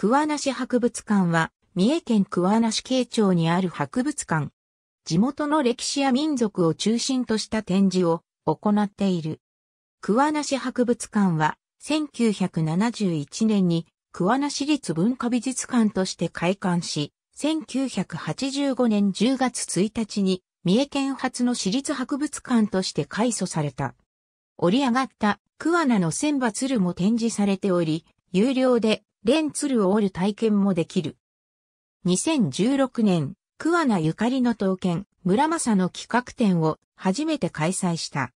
桑名市博物館は、三重県桑名市慶町にある博物館。地元の歴史や民族を中心とした展示を行っている。桑名市博物館は、1971年に桑名市立文化美術館として開館し、1985年10月1日に三重県初の市立博物館として開祖された。折り上がった桑名の千羽鶴も展示されており、有料でレンツルを折る体験もできる。2016年、桑名ゆかりの刀剣、村正の企画展を初めて開催した。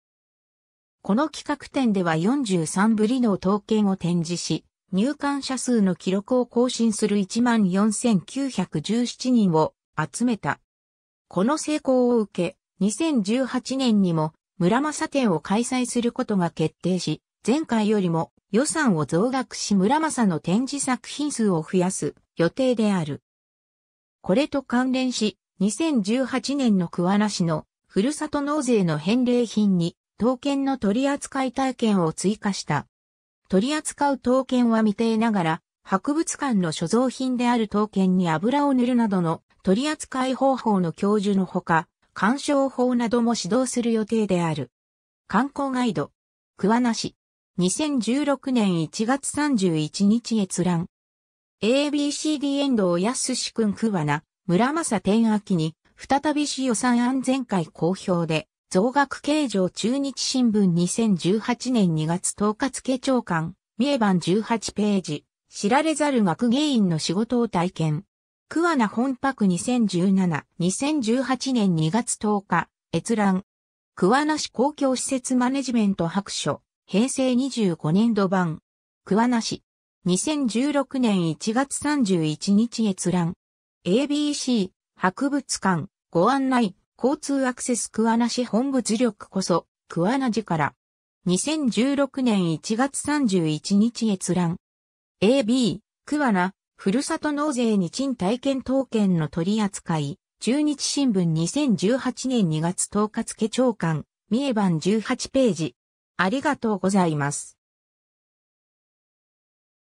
この企画展では43ぶりの刀剣を展示し、入館者数の記録を更新する14,917人を集めた。この成功を受け、2018年にも村正展を開催することが決定し、前回よりも予算を増額し村正の展示作品数を増やす予定である。これと関連し、2018年の桑名市のふるさと納税の返礼品に、刀剣の取扱い体験を追加した。取り扱う刀剣は未定ながら、博物館の所蔵品である刀剣に油を塗るなどの取扱い方法の教授のほか、鑑賞法なども指導する予定である。観光ガイド、桑名市。2016年1月31日閲覧。ABCD 遠藤康志くん桑名、村正天明に、再び市予算安全会公表で、増額形状中日新聞2018年2月統括家長官、三重版18ページ、知られざる学芸員の仕事を体験。桑名本博2017、2018年2月10日、閲覧。桑名市公共施設マネジメント白書、平成25年度版、桑名市、2016年1月31日閲覧、ABC、博物館、ご案内、交通アクセス桑名市本物力こそ、桑名寺から、2016年1月31日閲覧、AB、桑名、ふるさと納税に賃体験統計の取り扱い、中日新聞2018年2月10日付長官、三重版18ページ。ありがとうございます。